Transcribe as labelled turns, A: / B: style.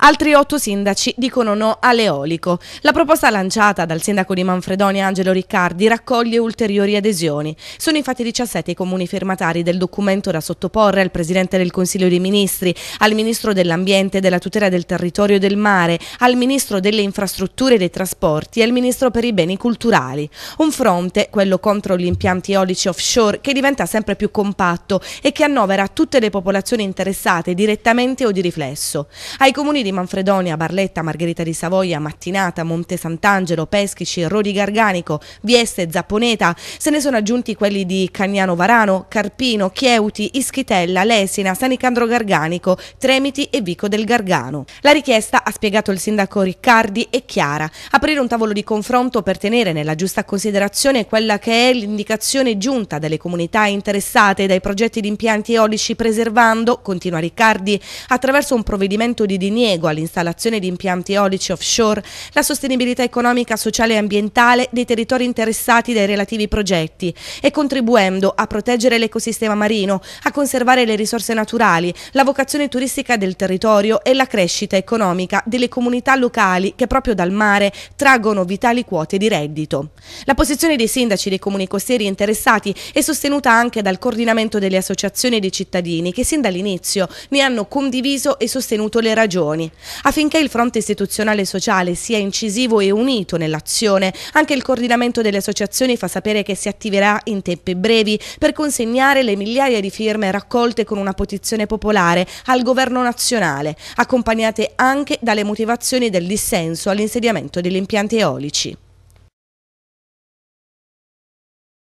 A: Altri otto sindaci dicono no all'eolico. La proposta lanciata dal sindaco di Manfredonia Angelo Riccardi raccoglie ulteriori adesioni. Sono infatti 17 i comuni firmatari del documento da sottoporre al Presidente del Consiglio dei Ministri, al Ministro dell'Ambiente e della Tutela del Territorio e del Mare, al Ministro delle Infrastrutture e dei Trasporti e al Ministro per i Beni Culturali. Un fronte, quello contro gli impianti eolici offshore, che diventa sempre più compatto e che annovera tutte le popolazioni interessate direttamente o di riflesso. Ai comuni di di Manfredonia, Barletta, Margherita di Savoia, Mattinata, Monte Sant'Angelo, Peschici, Rodi Garganico, Vieste, Zapponeta. Se ne sono aggiunti quelli di Cagnano Varano, Carpino, Chieuti, Ischitella, Lesina, Sanicandro Garganico, Tremiti e Vico del Gargano. La richiesta, ha spiegato il sindaco Riccardi, è chiara. Aprire un tavolo di confronto per tenere nella giusta considerazione quella che è l'indicazione giunta dalle comunità interessate dai progetti di impianti eolici preservando, continua Riccardi, attraverso un provvedimento di diniego impiego, all'installazione di impianti eolici offshore, la sostenibilità economica, sociale e ambientale dei territori interessati dai relativi progetti e contribuendo a proteggere l'ecosistema marino, a conservare le risorse naturali, la vocazione turistica del territorio e la crescita economica delle comunità locali che proprio dal mare traggono vitali quote di reddito. La posizione dei sindaci dei comuni costieri interessati è sostenuta anche dal coordinamento delle associazioni dei cittadini che sin dall'inizio ne hanno condiviso e sostenuto le ragioni, Affinché il fronte istituzionale sociale sia incisivo e unito nell'azione, anche il coordinamento delle associazioni fa sapere che si attiverà in tempi brevi per consegnare le migliaia di firme raccolte con una petizione popolare al governo nazionale, accompagnate anche dalle motivazioni del dissenso all'insediamento degli impianti eolici.